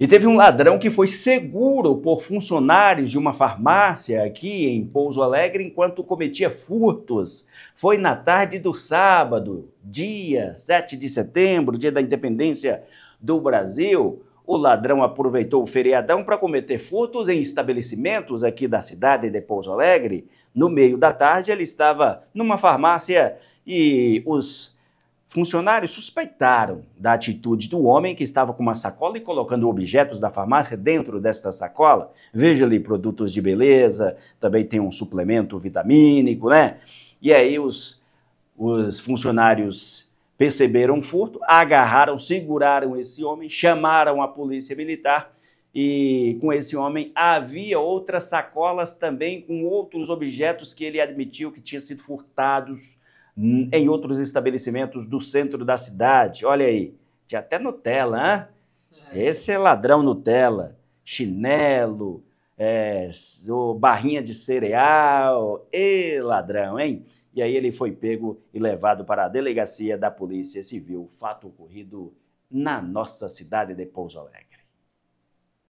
E teve um ladrão que foi seguro por funcionários de uma farmácia aqui em Pouso Alegre enquanto cometia furtos. Foi na tarde do sábado, dia 7 de setembro, dia da independência do Brasil. O ladrão aproveitou o feriadão para cometer furtos em estabelecimentos aqui da cidade de Pouso Alegre. No meio da tarde, ele estava numa farmácia e os Funcionários suspeitaram da atitude do homem que estava com uma sacola e colocando objetos da farmácia dentro desta sacola. Veja ali produtos de beleza, também tem um suplemento vitamínico, né? E aí os, os funcionários perceberam o furto, agarraram, seguraram esse homem, chamaram a polícia militar e com esse homem havia outras sacolas também com outros objetos que ele admitiu que tinham sido furtados Hum, em outros estabelecimentos do centro da cidade. Olha aí, tinha até Nutella, hein? É. Esse é ladrão Nutella, chinelo, é, barrinha de cereal, e ladrão, hein? E aí ele foi pego e levado para a delegacia da Polícia Civil. Fato ocorrido na nossa cidade de Pouso Alegre.